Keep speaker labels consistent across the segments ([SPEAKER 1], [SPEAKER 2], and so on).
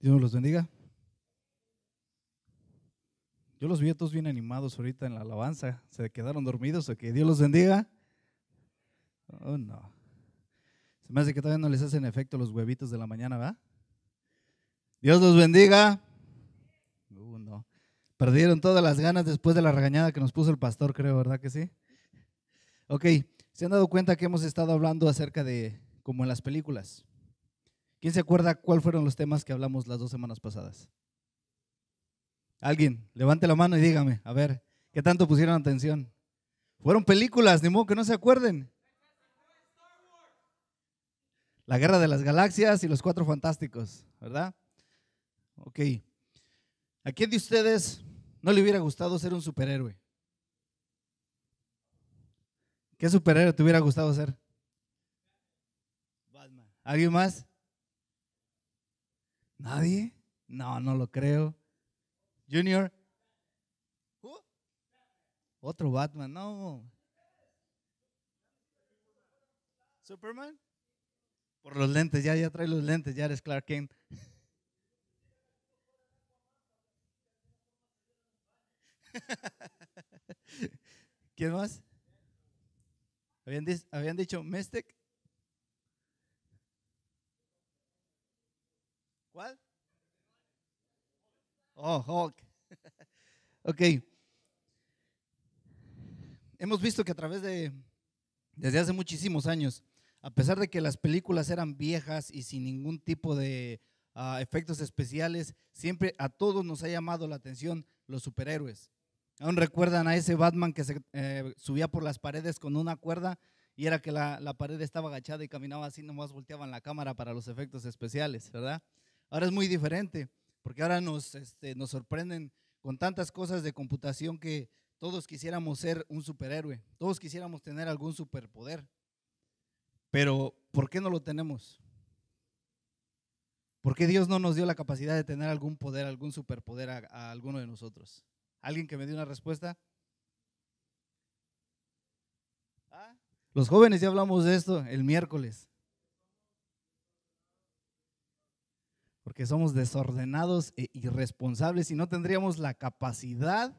[SPEAKER 1] Dios los bendiga. Yo los vi a todos bien animados ahorita en la alabanza. ¿Se quedaron dormidos o que Dios los bendiga? Oh, no. Se me hace que todavía no les hacen efecto los huevitos de la mañana, va Dios los bendiga. Uh, no. Perdieron todas las ganas después de la regañada que nos puso el pastor, creo, ¿verdad que sí? Ok, ¿se han dado cuenta que hemos estado hablando acerca de, como en las películas? ¿Quién se acuerda cuáles fueron los temas que hablamos las dos semanas pasadas? Alguien, levante la mano y dígame, a ver, ¿qué tanto pusieron atención? Fueron películas, ni modo que no se acuerden. La Guerra de las Galaxias y los Cuatro Fantásticos, ¿verdad? Ok. ¿A quién de ustedes no le hubiera gustado ser un superhéroe? ¿Qué superhéroe te hubiera gustado ser? Batman. ¿Alguien más? ¿Nadie? No, no lo creo. Junior. Uh. Otro Batman, no. Superman. Por los lentes, ya, ya trae los lentes, ya eres Clark Kent. ¿Quién más? Habían, habían dicho Mystic. Oh, ok. Hemos visto que a través de, desde hace muchísimos años, a pesar de que las películas eran viejas y sin ningún tipo de ah, efectos especiales, siempre a todos nos ha llamado la atención los superhéroes. Aún recuerdan a ese Batman que se eh, subía por las paredes con una cuerda y era que la, la, pared estaba agachada y caminaba así, nomás volteaban la cámara para los efectos especiales, ¿verdad? Ahora es muy diferente porque ahora nos, este, nos sorprenden con tantas cosas de computación que todos quisiéramos ser un superhéroe, todos quisiéramos tener algún superpoder, pero ¿por qué no lo tenemos? ¿Por qué Dios no nos dio la capacidad de tener algún poder, algún superpoder a, alguno de nosotros? ¿Alguien que me dé una respuesta? ¿Ah? Los jóvenes ya hablamos de esto el miércoles. porque somos desordenados e irresponsables y no tendríamos la capacidad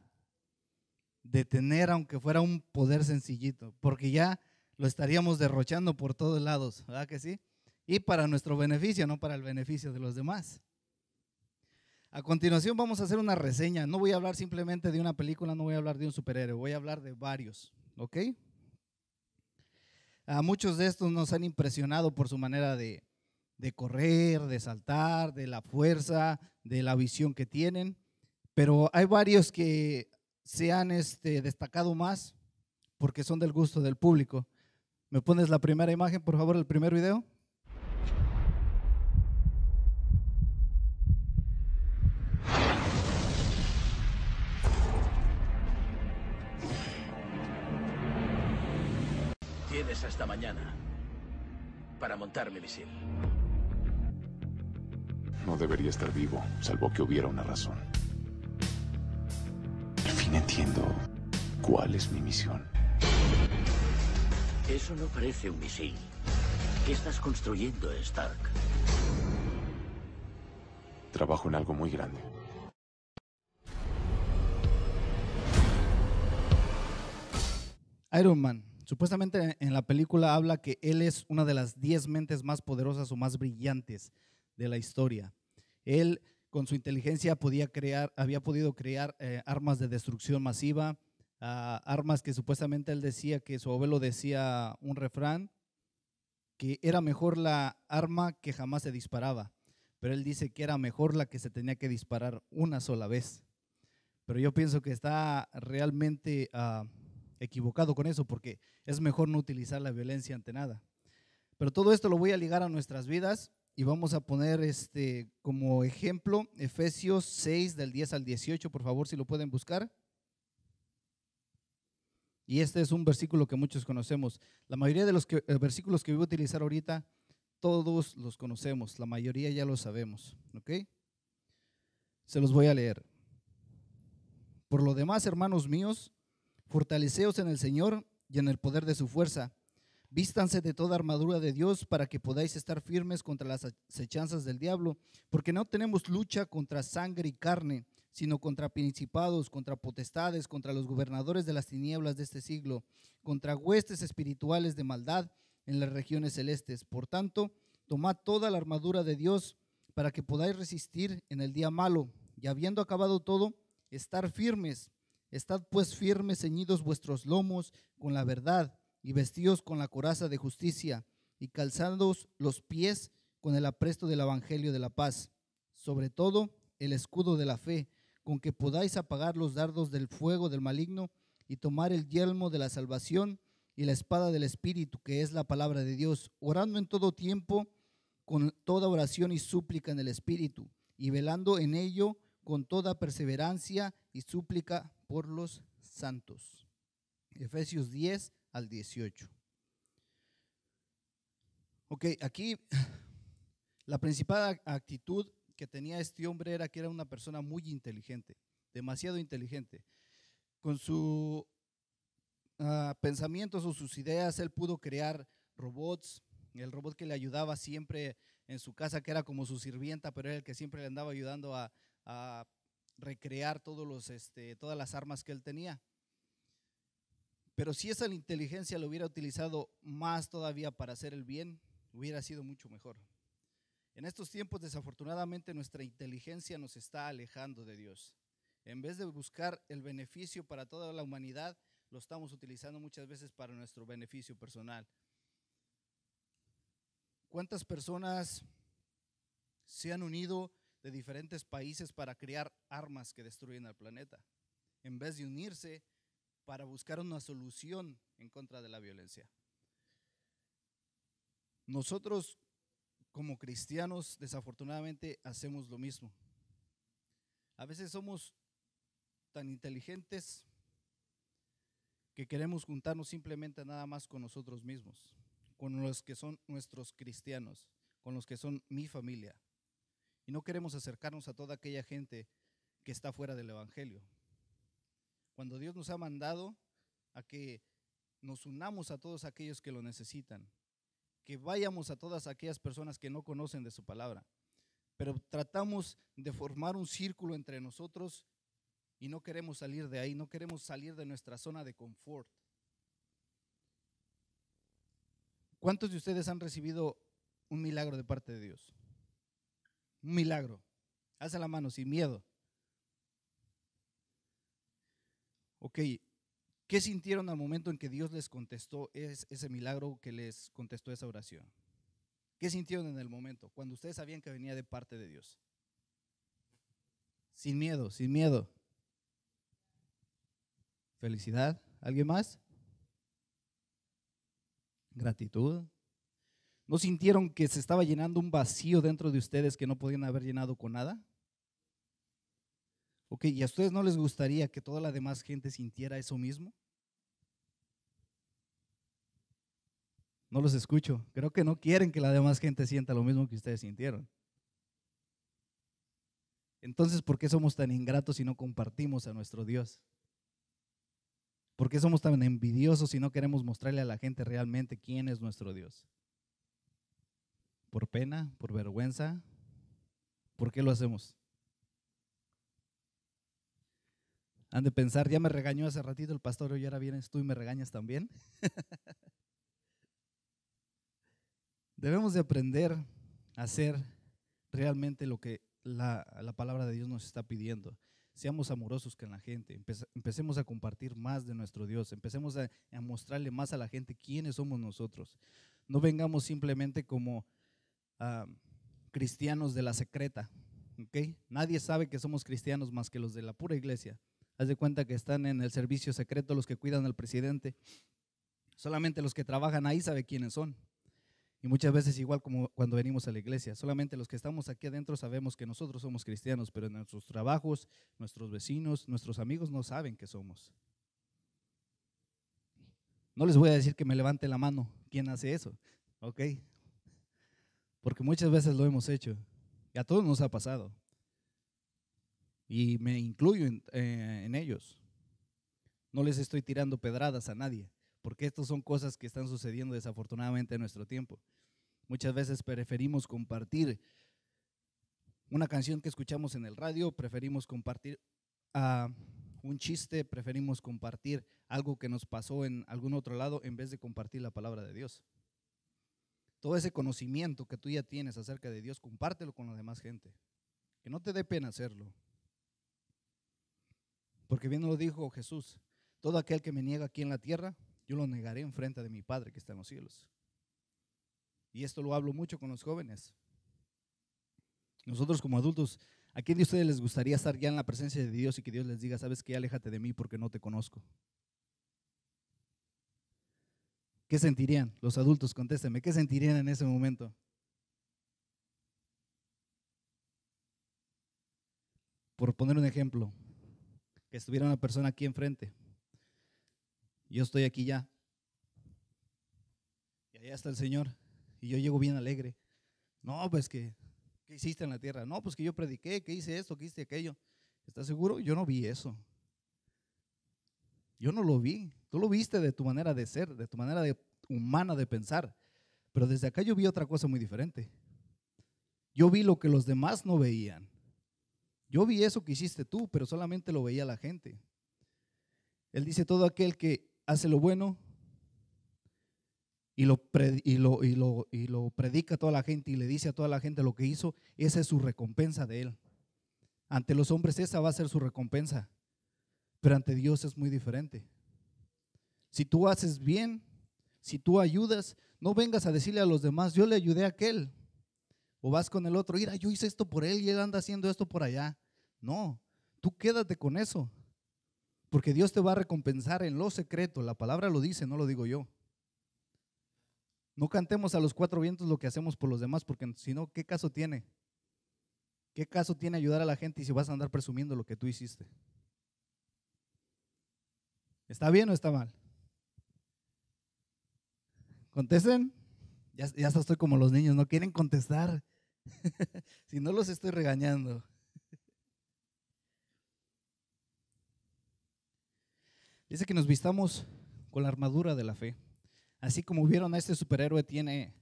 [SPEAKER 1] de tener, aunque fuera un poder sencillito, porque ya lo estaríamos derrochando por todos lados, ¿verdad que sí? Y para nuestro beneficio, no para el beneficio de los demás. A continuación vamos a hacer una reseña. No voy a hablar simplemente de una película, no voy a hablar de un superhéroe, voy a hablar de varios, ¿ok? A muchos de estos nos han impresionado por su manera de, de correr, de saltar, de la fuerza, de la visión que tienen, pero hay varios que se han este, destacado más porque son del gusto del público. ¿Me pones la primera imagen, por favor, el primer video?
[SPEAKER 2] Tienes hasta mañana para montar mi misil.
[SPEAKER 1] No debería estar vivo, salvo que hubiera una razón.
[SPEAKER 2] Al fin entiendo cuál es mi misión.
[SPEAKER 1] Eso no parece un misil. ¿Qué estás construyendo,
[SPEAKER 2] Stark? Trabajo en algo muy grande.
[SPEAKER 1] Iron Man. Supuestamente en la película habla que él es una de las 10 mentes más poderosas o más brillantes de la historia. Él con su inteligencia podía crear, había podido crear eh, armas de destrucción masiva, ah, armas que supuestamente él decía que su abuelo decía un refrán, que era mejor la arma que jamás se disparaba, pero él dice que era mejor la que se tenía que disparar una sola vez. Pero yo pienso que está realmente ah, equivocado con eso, porque es mejor no utilizar la violencia ante nada. Pero todo esto lo voy a ligar a nuestras vidas y vamos a poner este como ejemplo Efesios 6 del 10 al 18, por favor, si lo pueden buscar. Y este es un versículo que muchos conocemos. La mayoría de los eh, versículos que voy a utilizar ahorita, todos los conocemos, la mayoría ya los sabemos, ¿ok? Se los voy a leer. Por lo demás, hermanos míos, fortaleceos en el Señor y en el poder de su fuerza Vístanse de toda armadura de Dios para que podáis estar firmes contra las asechanzas del diablo, porque no tenemos lucha contra sangre y carne, sino contra principados, contra potestades, contra los gobernadores de las tinieblas de este siglo, contra huestes espirituales de maldad en las regiones celestes. Por tanto, tomad toda la armadura de Dios para que podáis resistir en el día malo, y habiendo acabado todo, estar firmes. Estad pues firmes, ceñidos vuestros lomos con la verdad y vestidos con la coraza de justicia y calzados los pies con el apresto del Evangelio de la paz, sobre todo el escudo de la fe, con que podáis apagar los dardos del fuego del maligno y tomar el yelmo de la salvación y la espada del Espíritu, que es la palabra de Dios, orando en todo tiempo con toda oración y súplica en el Espíritu, y velando en ello con toda perseverancia y súplica por los santos. Efesios 10, al 18. Ok, aquí la principal actitud que tenía este hombre era que era una persona muy inteligente, demasiado inteligente. Con sus ah, pensamientos o sus ideas, él pudo crear robots, el robot que le ayudaba siempre en su casa, que era como su sirvienta, pero era el que siempre le andaba ayudando a, recrear todos los, este, todas las armas que él tenía. Pero si esa inteligencia lo hubiera utilizado más todavía para hacer el bien, hubiera sido mucho mejor. En estos tiempos, desafortunadamente, nuestra inteligencia nos está alejando de Dios. En vez de buscar el beneficio para toda la humanidad, lo estamos utilizando muchas veces para nuestro beneficio personal. ¿Cuántas personas se han unido de diferentes países para crear armas que destruyen al planeta? En vez de unirse para buscar una solución en contra de la violencia. Nosotros como cristianos desafortunadamente hacemos lo mismo. A veces somos tan inteligentes que queremos juntarnos simplemente nada más con nosotros mismos, con los que son nuestros cristianos, con los que son mi familia. Y no queremos acercarnos a toda aquella gente que está fuera del Evangelio, cuando Dios nos ha mandado a que nos unamos a todos aquellos que lo necesitan, que vayamos a todas aquellas personas que no conocen de su palabra, pero tratamos de formar un círculo entre nosotros y no queremos salir de ahí, no queremos salir de nuestra zona de confort. ¿Cuántos de ustedes han recibido un milagro de parte de Dios? Un milagro. Haz la mano sin miedo. Ok, ¿qué sintieron al momento en que Dios les contestó ese, milagro que les contestó esa oración? ¿Qué sintieron en el momento cuando ustedes sabían que venía de parte de Dios? Sin miedo, sin miedo. Felicidad. ¿Alguien más? Gratitud. ¿No sintieron que se estaba llenando un vacío dentro de ustedes que no podían haber llenado con nada? Ok, ¿y a ustedes no les gustaría que toda la demás gente sintiera eso mismo? No los escucho. Creo que no quieren que la demás gente sienta lo mismo que ustedes sintieron. Entonces, ¿por qué somos tan ingratos si no compartimos a nuestro Dios? ¿Por qué somos tan envidiosos si no queremos mostrarle a la gente realmente quién es nuestro Dios? ¿Por pena? ¿Por vergüenza? ¿Por qué lo hacemos? Han de pensar, ya me regañó hace ratito el pastor hoy ahora vienes tú y me regañas también. Debemos de aprender a hacer realmente lo que la, palabra de Dios nos está pidiendo. Seamos amorosos con la gente, empecemos a compartir más de nuestro Dios, empecemos a, mostrarle más a la gente quiénes somos nosotros. No vengamos simplemente como ah, cristianos de la secreta, ¿ok? Nadie sabe que somos cristianos más que los de la pura iglesia. Haz de cuenta que están en el servicio secreto los que cuidan al presidente. Solamente los que trabajan ahí saben quiénes son. Y muchas veces igual como cuando venimos a la iglesia, solamente los que estamos aquí adentro sabemos que nosotros somos cristianos, pero en nuestros trabajos, nuestros vecinos, nuestros amigos no saben que somos. No les voy a decir que me levante la mano quién hace eso, ¿ok? Porque muchas veces lo hemos hecho y a todos nos ha pasado y me incluyo eh, en, ellos. No les estoy tirando pedradas a nadie, porque estas son cosas que están sucediendo desafortunadamente en nuestro tiempo. Muchas veces preferimos compartir una canción que escuchamos en el radio, preferimos compartir ah, un chiste, preferimos compartir algo que nos pasó en algún otro lado en vez de compartir la palabra de Dios. Todo ese conocimiento que tú ya tienes acerca de Dios, compártelo con la demás gente. Que no te dé pena hacerlo. Porque bien lo dijo Jesús, todo aquel que me niega aquí en la tierra, yo lo negaré en frente de mi Padre que está en los cielos. Y esto lo hablo mucho con los jóvenes. Nosotros como adultos, ¿a quién de ustedes les gustaría estar ya en la presencia de Dios y que Dios les diga, sabes que aléjate de mí porque no te conozco? ¿Qué sentirían los adultos? Contésteme, ¿qué sentirían en ese momento? Por poner un ejemplo, que estuviera una persona aquí enfrente. Yo estoy aquí ya. Y allá está el Señor. Y yo llego bien alegre. No, pues que, ¿qué hiciste en la tierra? No, pues que yo prediqué, que hice esto, que hice aquello. ¿Estás seguro? Yo no vi eso. Yo no lo vi. Tú lo viste de tu manera de ser, de tu manera de, humana de pensar. Pero desde acá yo vi otra cosa muy diferente. Yo vi lo que los demás no veían. Yo vi eso que hiciste tú, pero solamente lo veía la gente. Él dice, todo aquel que hace lo bueno y lo, y, lo, y, lo, y lo, predica a toda la gente y le dice a toda la gente lo que hizo, esa es su recompensa de él. Ante los hombres esa va a ser su recompensa, pero ante Dios es muy diferente. Si tú haces bien, si tú ayudas, no vengas a decirle a los demás, yo le ayudé a aquel. O vas con el otro, mira, yo hice esto por él y él anda haciendo esto por allá. No, tú quédate con eso. Porque Dios te va a recompensar en lo secreto. La palabra lo dice, no lo digo yo. No cantemos a los cuatro vientos lo que hacemos por los demás, porque si no, ¿qué caso tiene? ¿Qué caso tiene ayudar a la gente y si vas a andar presumiendo lo que tú hiciste? ¿Está bien o está mal? ¿Contesten? Ya, ya estoy como los niños, no quieren contestar. si no los estoy regañando. Dice que nos vistamos con la armadura de la fe. Así como vieron a este superhéroe, tiene,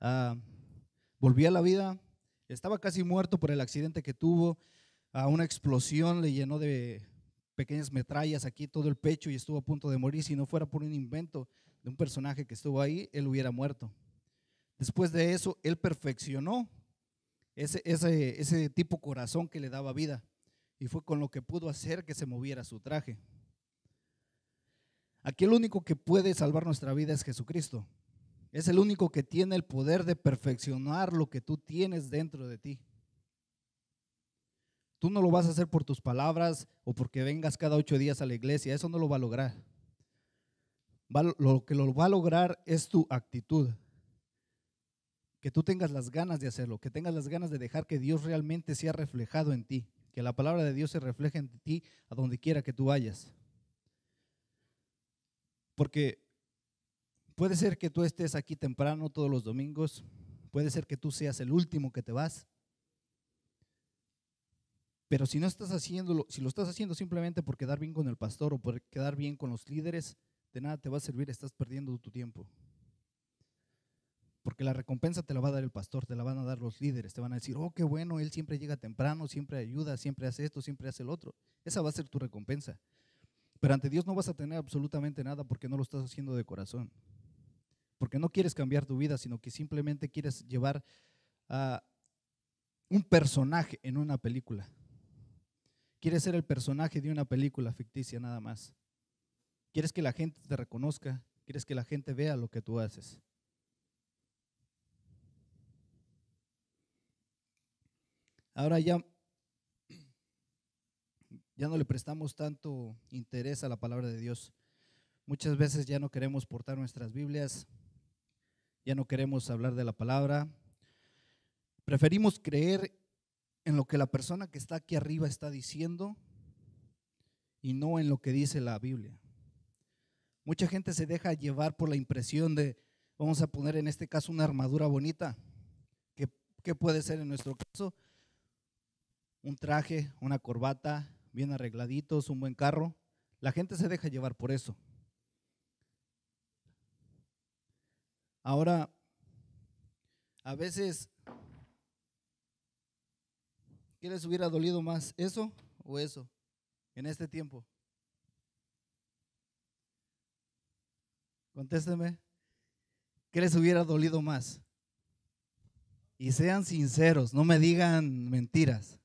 [SPEAKER 1] ah, volvía volvió a la vida, estaba casi muerto por el accidente que tuvo, a una explosión le llenó de pequeñas metrallas aquí todo el pecho y estuvo a punto de morir. Si no fuera por un invento de un personaje que estuvo ahí, él hubiera muerto. Después de eso, él perfeccionó ese, ese, tipo corazón que le daba vida. Y fue con lo que pudo hacer que se moviera su traje. Aquí el único que puede salvar nuestra vida es Jesucristo. Es el único que tiene el poder de perfeccionar lo que tú tienes dentro de ti. Tú no lo vas a hacer por tus palabras o porque vengas cada ocho días a la iglesia. Eso no lo va a lograr. lo que lo va a lograr es tu actitud que tú tengas las ganas de hacerlo, que tengas las ganas de dejar que Dios realmente sea reflejado en ti, que la palabra de Dios se refleje en ti a donde quiera que tú vayas. Porque puede ser que tú estés aquí temprano todos los domingos, puede ser que tú seas el último que te vas, pero si no estás haciéndolo, si lo estás haciendo simplemente por quedar bien con el pastor o por quedar bien con los líderes, de nada te va a servir, estás perdiendo tu tiempo porque la recompensa te la va a dar el pastor, te la van a dar los líderes, te van a decir, oh, qué bueno, él siempre llega temprano, siempre ayuda, siempre hace esto, siempre hace el otro. Esa va a ser tu recompensa. Pero ante Dios no vas a tener absolutamente nada porque no lo estás haciendo de corazón. Porque no quieres cambiar tu vida, sino que simplemente quieres llevar a un personaje en una película. Quieres ser el personaje de una película ficticia nada más. Quieres que la gente te reconozca, quieres que la gente vea lo que tú haces. Ahora ya, ya no le prestamos tanto interés a la palabra de Dios. Muchas veces ya no queremos portar nuestras Biblias, ya no queremos hablar de la palabra. Preferimos creer en lo que la persona que está aquí arriba está diciendo y no en lo que dice la Biblia. Mucha gente se deja llevar por la impresión de, vamos a poner en este caso una armadura bonita, que, que puede ser en nuestro caso un traje, una corbata, bien arregladitos, un buen carro. La gente se deja llevar por eso. Ahora, a veces, ¿qué les hubiera dolido más, eso o eso, en este tiempo? Contésteme, ¿qué les hubiera dolido más? Y sean sinceros, no me digan mentiras.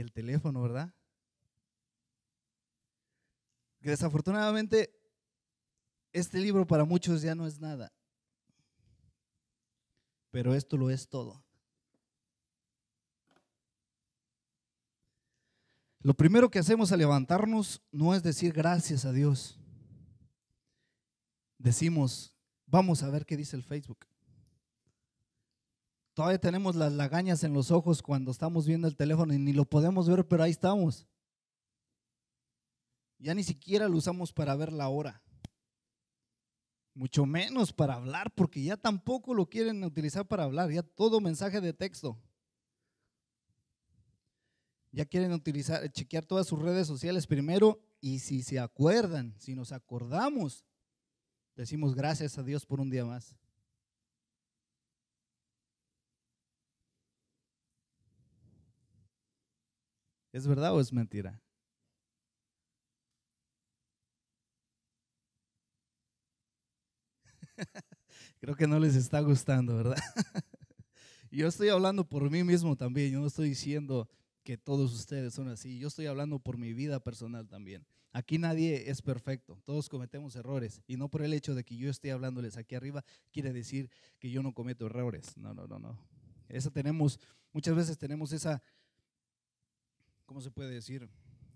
[SPEAKER 1] el teléfono, ¿verdad? desafortunadamente este libro para muchos ya no es nada, pero esto lo es todo. Lo primero que hacemos al levantarnos no es decir gracias a Dios. Decimos, vamos a ver qué dice el Facebook. Todavía tenemos las lagañas en los ojos cuando estamos viendo el teléfono y ni lo podemos ver, pero ahí estamos. Ya ni siquiera lo usamos para ver la hora. Mucho menos para hablar, porque ya tampoco lo quieren utilizar para hablar, ya todo mensaje de texto. Ya quieren utilizar, chequear todas sus redes sociales primero y si se acuerdan, si nos acordamos, decimos gracias a Dios por un día más. ¿Es verdad o es mentira? Creo que no les está gustando, ¿verdad? yo estoy hablando por mí mismo también, yo no estoy diciendo que todos ustedes son así, yo estoy hablando por mi vida personal también. Aquí nadie es perfecto, todos cometemos errores y no por el hecho de que yo esté hablándoles aquí arriba quiere decir que yo no cometo errores. No, no, no, no. Esa tenemos muchas veces tenemos esa ¿cómo se puede decir?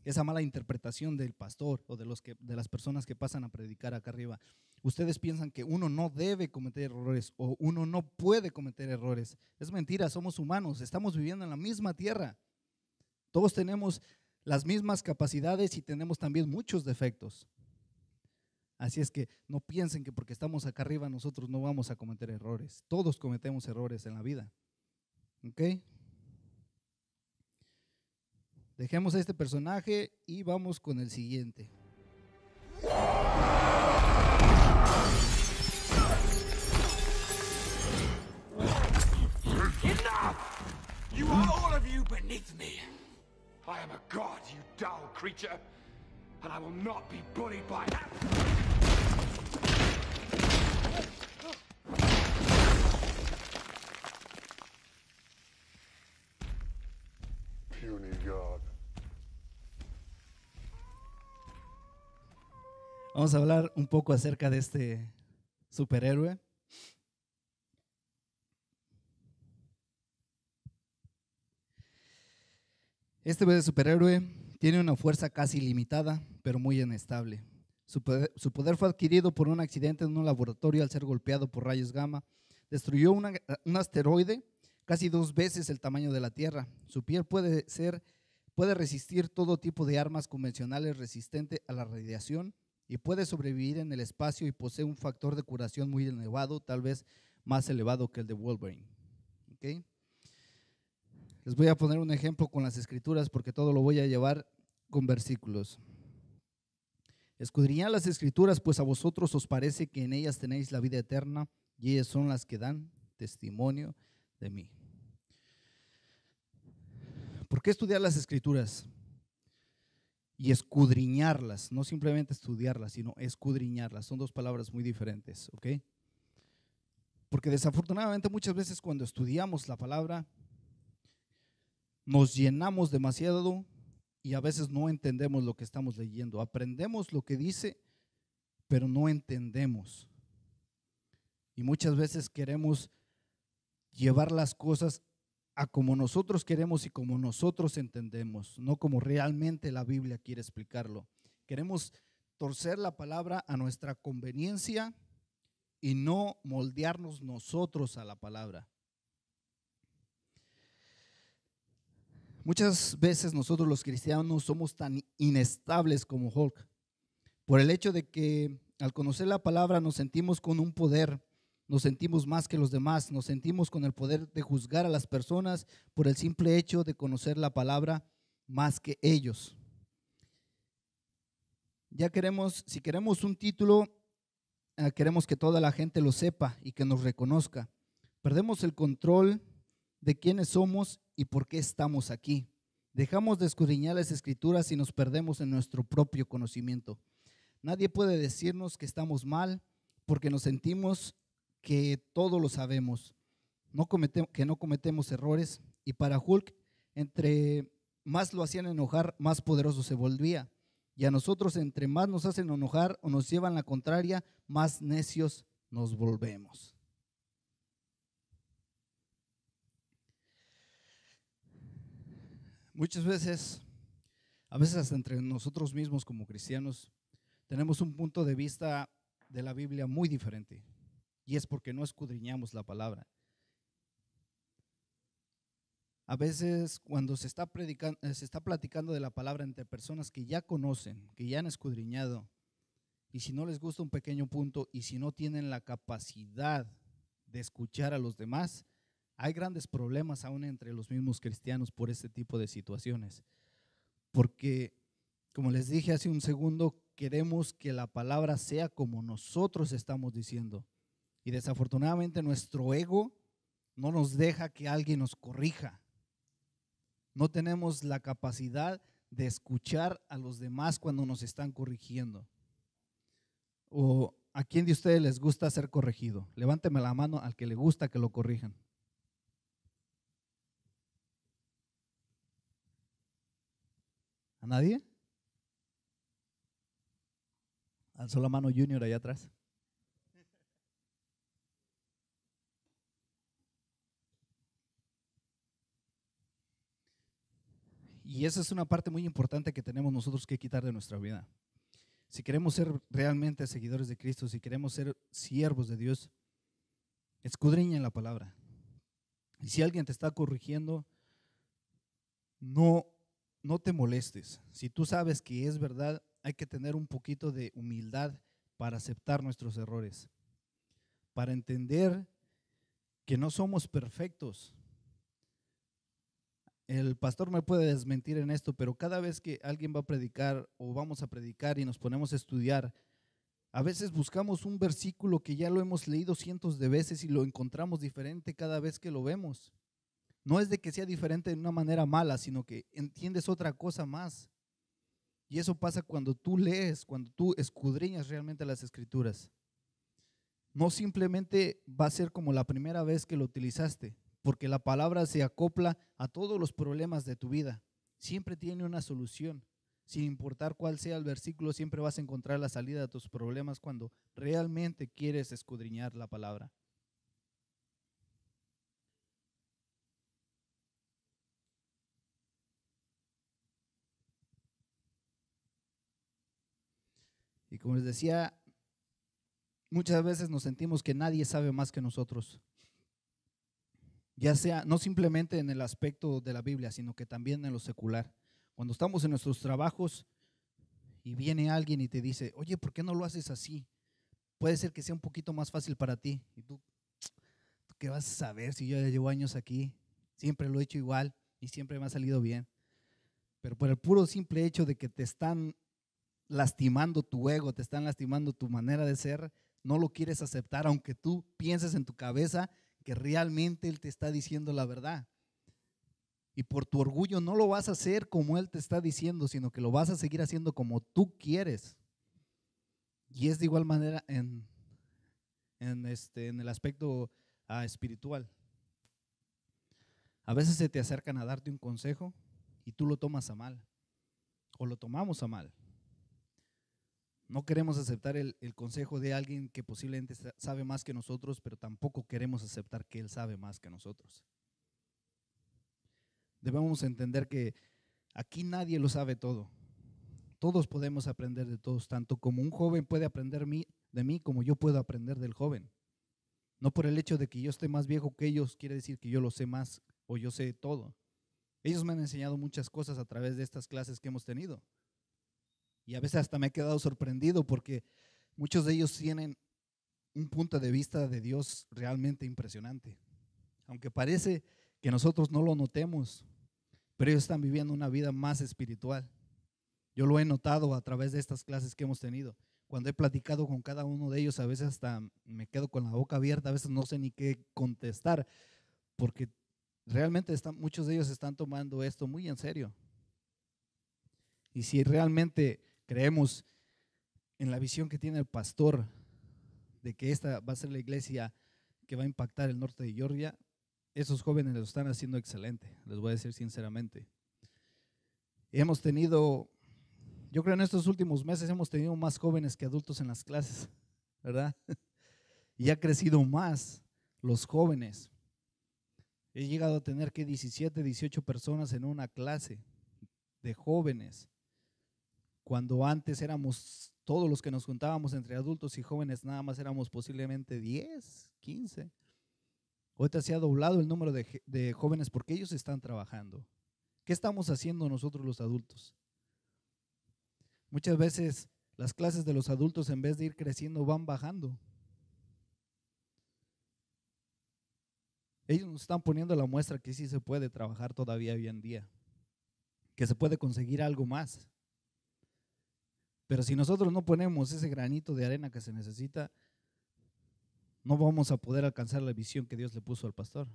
[SPEAKER 1] Esa mala interpretación del pastor o de, los que, de las personas que pasan a predicar acá arriba. Ustedes piensan que uno no debe cometer errores o uno no puede cometer errores. Es mentira, somos humanos, estamos viviendo en la misma tierra. Todos tenemos las mismas capacidades y tenemos también muchos defectos. Así es que no piensen que porque estamos acá arriba nosotros no vamos a cometer errores. Todos cometemos errores en la vida. ¿Ok? Dejemos a este personaje y vamos con el siguiente.
[SPEAKER 2] Enough! You are all of you beneath me. I am a god, you dull creature, and I will not be bullied by that.
[SPEAKER 1] Puny god. Vamos a hablar un poco acerca de este superhéroe. Este superhéroe tiene una fuerza casi limitada, pero muy inestable. Su poder, fue adquirido por un accidente en un laboratorio al ser golpeado por rayos gamma. Destruyó un asteroide casi dos veces el tamaño de la Tierra. Su piel puede, ser, puede resistir todo tipo de armas convencionales resistentes a la radiación y puede sobrevivir en el espacio y posee un factor de curación muy elevado, tal vez más elevado que el de Wolverine. Les voy a poner un ejemplo con las escrituras porque todo lo voy a llevar con versículos. Escudriñad las escrituras, pues a vosotros os parece que en ellas tenéis la vida eterna y ellas son las que dan testimonio de mí. ¿Por qué estudiar las escrituras? y escudriñarlas, no simplemente estudiarlas, sino escudriñarlas. Son dos palabras muy diferentes, ¿ok? Porque desafortunadamente muchas veces cuando estudiamos la palabra, nos llenamos demasiado y a veces no entendemos lo que estamos leyendo. Aprendemos lo que dice, pero no entendemos. Y muchas veces queremos llevar las cosas a como nosotros queremos y como nosotros entendemos, no como realmente la Biblia quiere explicarlo. Queremos torcer la palabra a nuestra conveniencia y no moldearnos nosotros a la palabra. Muchas veces nosotros los cristianos somos tan inestables como Hulk, por el hecho de que al conocer la palabra nos sentimos con un poder nos sentimos más que los demás, nos sentimos con el poder de juzgar a las personas por el simple hecho de conocer la palabra más que ellos. Ya queremos, si queremos un título, eh, queremos que toda la gente lo sepa y que nos reconozca. Perdemos el control de quiénes somos y por qué estamos aquí. Dejamos de escudriñar las escrituras y nos perdemos en nuestro propio conocimiento. Nadie puede decirnos que estamos mal porque nos sentimos que todo lo sabemos, no que no cometemos errores, y para Hulk, entre más lo hacían enojar, más poderoso se volvía. Y a nosotros, entre más nos hacen enojar o nos llevan la contraria, más necios nos volvemos. Muchas veces, a veces entre nosotros mismos como cristianos, tenemos un punto de vista de la Biblia muy diferente y es porque no escudriñamos la palabra. A veces cuando se está, predicando, eh, se está platicando de la palabra entre personas que ya conocen, que ya han escudriñado, y si no les gusta un pequeño punto y si no tienen la capacidad de escuchar a los demás, hay grandes problemas aún entre los mismos cristianos por este tipo de situaciones. Porque, como les dije hace un segundo, queremos que la palabra sea como nosotros estamos diciendo. Y desafortunadamente nuestro ego no nos deja que alguien nos corrija. No tenemos la capacidad de escuchar a los demás cuando nos están corrigiendo. ¿O a quién de ustedes les gusta ser corregido? Levánteme la mano al que le gusta que lo corrijan. ¿A nadie? Alzó la mano Junior allá atrás. Y esa es una parte muy importante que tenemos nosotros que quitar de nuestra vida. Si queremos ser realmente seguidores de Cristo, si queremos ser siervos de Dios, escudriñen la palabra. Y si alguien te está corrigiendo, no, no te molestes. Si tú sabes que es verdad, hay que tener un poquito de humildad para aceptar nuestros errores, para entender que no somos perfectos, el pastor me puede desmentir en esto, pero cada vez que alguien va a predicar o vamos a predicar y nos ponemos a estudiar, a veces buscamos un versículo que ya lo hemos leído cientos de veces y lo encontramos diferente cada vez que lo vemos. No es de que sea diferente de una manera mala, sino que entiendes otra cosa más. Y eso pasa cuando tú lees, cuando tú escudriñas realmente las escrituras. No simplemente va a ser como la primera vez que lo utilizaste, porque la palabra se acopla a todos los problemas de tu vida. Siempre tiene una solución. Sin importar cuál sea el versículo, siempre vas a encontrar la salida a tus problemas cuando realmente quieres escudriñar la palabra. Y como les decía, muchas veces nos sentimos que nadie sabe más que nosotros ya sea no simplemente en el aspecto de la Biblia, sino que también en lo secular. Cuando estamos en nuestros trabajos y viene alguien y te dice, oye, ¿por qué no lo haces así? Puede ser que sea un poquito más fácil para ti. Y tú, ¿qué vas a saber si yo ya llevo años aquí? Siempre lo he hecho igual y siempre me ha salido bien. Pero por el puro simple hecho de que te están lastimando tu ego, te están lastimando tu manera de ser, no lo quieres aceptar, aunque tú pienses en tu cabeza que realmente Él te está diciendo la verdad. Y por tu orgullo no lo vas a hacer como Él te está diciendo, sino que lo vas a seguir haciendo como tú quieres. Y es de igual manera en, este, en el aspecto ah, espiritual. A veces se te acercan a darte un consejo y tú lo tomas a mal, o lo tomamos a mal. No queremos aceptar el, consejo de alguien que posiblemente sabe más que nosotros, pero tampoco queremos aceptar que él sabe más que nosotros. Debemos entender que aquí nadie lo sabe todo. Todos podemos aprender de todos, tanto como un joven puede aprender de mí como yo puedo aprender del joven. No por el hecho de que yo esté más viejo que ellos quiere decir que yo lo sé más o yo sé todo. Ellos me han enseñado muchas cosas a través de estas clases que hemos tenido. Y a veces hasta me he quedado sorprendido porque muchos de ellos tienen un punto de vista de Dios realmente impresionante. Aunque parece que nosotros no lo notemos, pero ellos están viviendo una vida más espiritual. Yo lo he notado a través de estas clases que hemos tenido. Cuando he platicado con cada uno de ellos, a veces hasta me quedo con la boca abierta, a veces no sé ni qué contestar, porque realmente están, muchos de ellos están tomando esto muy en serio. Y si realmente Creemos en la visión que tiene el pastor de que esta va a ser la iglesia que va a impactar el norte de Georgia. Esos jóvenes lo están haciendo excelente, les voy a decir sinceramente. Hemos tenido, yo creo en estos últimos meses hemos tenido más jóvenes que adultos en las clases, ¿verdad? Y ha crecido más los jóvenes. He llegado a tener que 17, 18 personas en una clase de jóvenes cuando antes éramos todos los que nos juntábamos entre adultos y jóvenes, nada más éramos posiblemente 10, 15. Ahorita se ha doblado el número de, de jóvenes porque ellos están trabajando. ¿Qué estamos haciendo nosotros los adultos? Muchas veces las clases de los adultos en vez de ir creciendo van bajando. Ellos nos están poniendo la muestra que sí se puede trabajar todavía hoy en día, que se puede conseguir algo más. Pero si nosotros no ponemos ese granito de arena que se necesita, no vamos a poder alcanzar la visión que Dios le puso al pastor.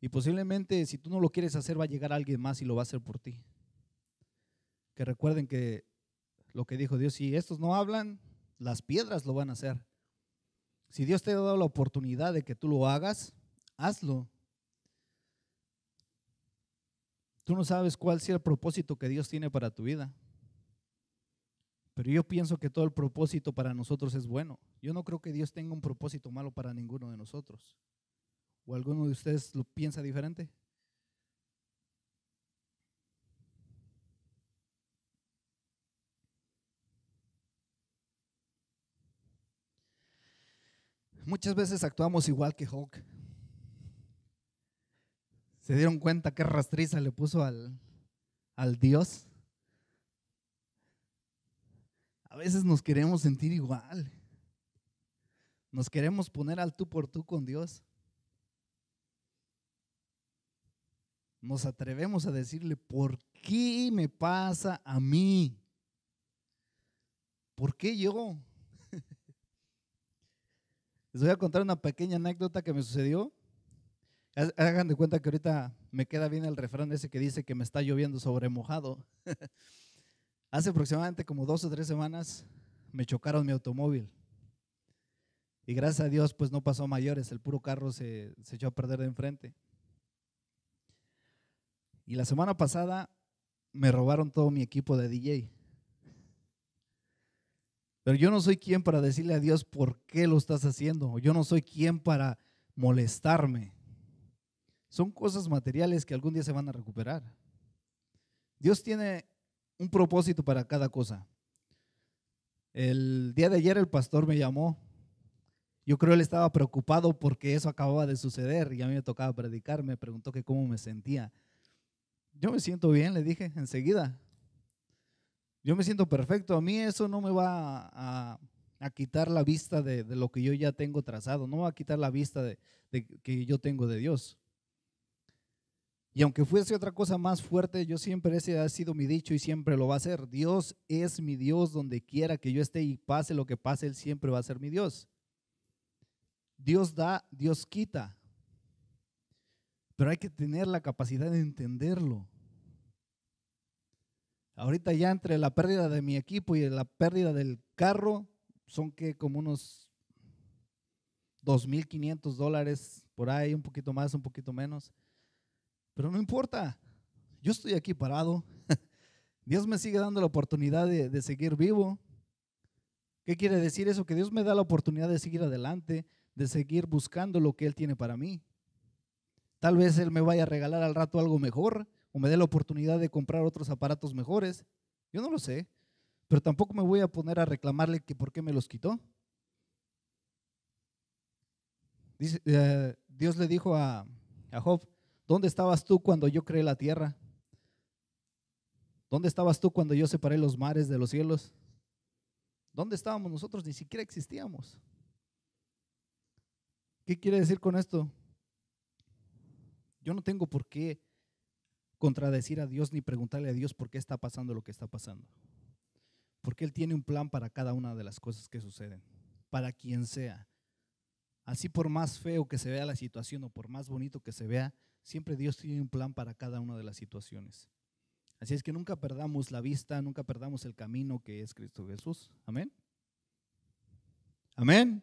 [SPEAKER 1] Y posiblemente si tú no lo quieres hacer, va a llegar alguien más y lo va a hacer por ti. Que recuerden que lo que dijo Dios, si estos no hablan, las piedras lo van a hacer. Si Dios te ha dado la oportunidad de que tú lo hagas, hazlo. Tú no sabes cuál sea el propósito que Dios tiene para tu vida. Pero yo pienso que todo el propósito para nosotros es bueno. Yo no creo que Dios tenga un propósito malo para ninguno de nosotros. ¿O alguno de ustedes lo piensa diferente? Muchas veces actuamos igual que Hawk. ¿Se dieron cuenta qué rastriza le puso al, al Dios? A veces nos queremos sentir igual. Nos queremos poner al tú por tú con Dios. Nos atrevemos a decirle, ¿por qué me pasa a mí? ¿Por qué yo? Les voy a contar una pequeña anécdota que me sucedió. Hagan de cuenta que ahorita me queda bien el refrán ese que dice que me está lloviendo sobre mojado. Hace aproximadamente como dos o tres semanas me chocaron mi automóvil. Y gracias a Dios, pues no pasó mayores, el puro carro se, se echó a perder de enfrente. Y la semana pasada me robaron todo mi equipo de DJ. Pero yo no soy quien para decirle a Dios por qué lo estás haciendo. Yo no soy quien para molestarme. Son cosas materiales que algún día se van a recuperar. Dios tiene un propósito para cada cosa. El día de ayer el pastor me llamó. Yo creo él estaba preocupado porque eso acababa de suceder y a mí me tocaba predicar. Me preguntó que cómo me sentía. Yo me siento bien, le dije enseguida. Yo me siento perfecto. A mí eso no me va a, quitar la vista de, lo que yo ya tengo trazado. No va a quitar la vista de, que yo tengo de Dios. Y aunque fuese otra cosa más fuerte, yo siempre ese ha sido mi dicho y siempre lo va a ser. Dios es mi Dios donde quiera que yo esté y pase lo que pase, Él siempre va a ser mi Dios. Dios da, Dios quita. Pero hay que tener la capacidad de entenderlo. Ahorita ya entre la pérdida de mi equipo y la pérdida del carro, son que como unos 2.500 dólares por ahí, un poquito más, un poquito menos. Pero no importa, yo estoy aquí parado. Dios me sigue dando la oportunidad de, seguir vivo. ¿Qué quiere decir eso? Que Dios me da la oportunidad de seguir adelante, de seguir buscando lo que Él tiene para mí. Tal vez Él me vaya a regalar al rato algo mejor o me dé la oportunidad de comprar otros aparatos mejores. Yo no lo sé, pero tampoco me voy a poner a reclamarle que por qué me los quitó. Eh, Dios le dijo a Job, ¿Dónde estabas tú cuando yo creé la tierra? ¿Dónde estabas tú cuando yo separé los mares de los cielos? ¿Dónde estábamos nosotros? Ni siquiera existíamos. ¿Qué quiere decir con esto? Yo no tengo por qué contradecir a Dios ni preguntarle a Dios por qué está pasando lo que está pasando. Porque Él tiene un plan para cada una de las cosas que suceden, para quien sea. Así por más feo que se vea la situación o por más bonito que se vea, Siempre Dios tiene un plan para cada una de las situaciones. Así es que nunca perdamos la vista, nunca perdamos el camino que es Cristo Jesús. Amén. Amén.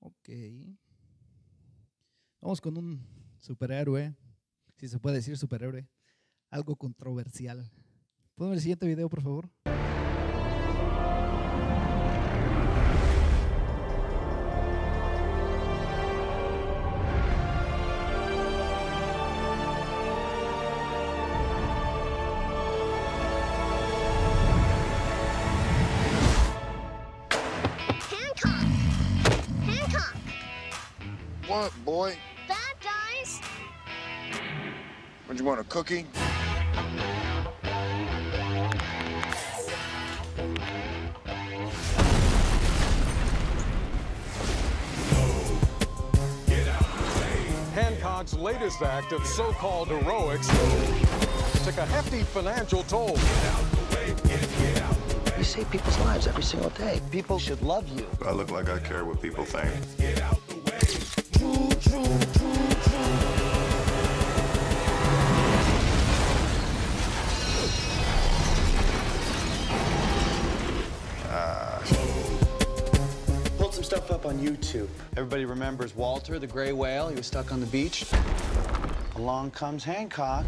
[SPEAKER 1] Ok. Vamos con un superhéroe, si se puede decir superhéroe, algo controversial. ¿Puedo ver el siguiente video, por favor? What, boy?
[SPEAKER 3] Bad guys. What, you want, a cookie?
[SPEAKER 2] Hancock's latest act of so-called heroics took a hefty financial toll. You
[SPEAKER 3] save people's lives every single day. People should love
[SPEAKER 1] you. I look like I care what people think. Pulled some stuff up on YouTube. Everybody remembers Walter, the gray whale. He was stuck on the beach.
[SPEAKER 3] Along comes Hancock.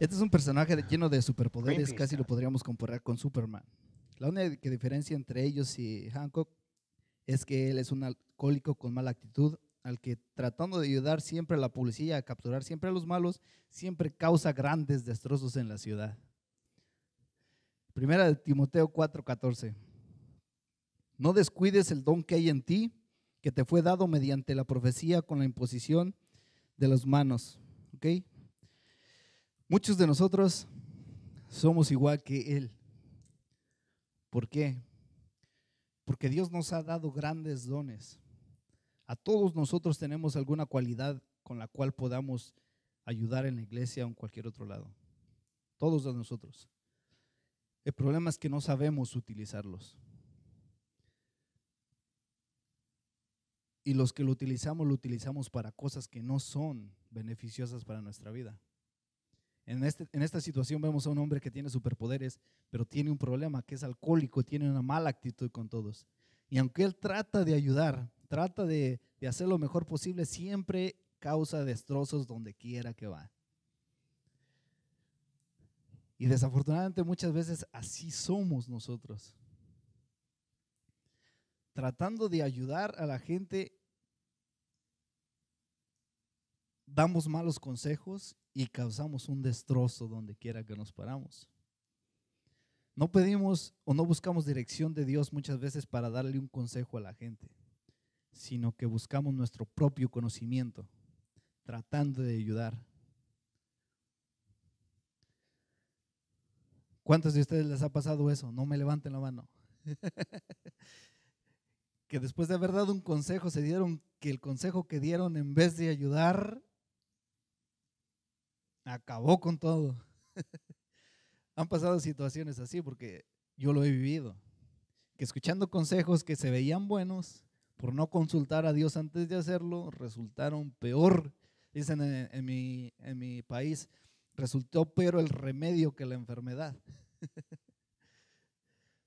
[SPEAKER 1] Este es un personaje ah, lleno de superpoderes, casi lo ah. podríamos comparar con Superman. La única diferencia entre ellos y Hancock es que él es un alcohólico con mala actitud, al que tratando de ayudar siempre a la policía a capturar siempre a los malos, siempre causa grandes destrozos en la ciudad. Primera de Timoteo 4:14. No descuides el don que hay en ti, que te fue dado mediante la profecía con la imposición de las manos. ¿Ok? Muchos de nosotros somos igual que Él. ¿Por qué? Porque Dios nos ha dado grandes dones. A todos nosotros tenemos alguna cualidad con la cual podamos ayudar en la iglesia o en cualquier otro lado. Todos de nosotros. El problema es que no sabemos utilizarlos. Y los que lo utilizamos, lo utilizamos para cosas que no son beneficiosas para nuestra vida. Este, en, esta situación vemos a un hombre que tiene superpoderes, pero tiene un problema, que es alcohólico, tiene una mala actitud con todos. Y aunque él trata de ayudar, trata de, de hacer lo mejor posible, siempre causa destrozos donde quiera que va. Y desafortunadamente muchas veces así somos nosotros. Tratando de ayudar a la gente, damos malos consejos y causamos un destrozo donde quiera que nos paramos. No pedimos o no buscamos dirección de Dios muchas veces para darle un consejo a la gente, sino que buscamos nuestro propio conocimiento, tratando de ayudar. ¿Cuántos de ustedes les ha pasado eso? No me levanten la mano. que después de haber dado un consejo, se dieron que el consejo que dieron, en vez de ayudar, acabó con todo. Han pasado situaciones así porque yo lo he vivido. Que escuchando consejos que se veían buenos, por no consultar a Dios antes de hacerlo, resultaron peor. Dicen en, mi, en mi país, resultó peor el remedio que la enfermedad.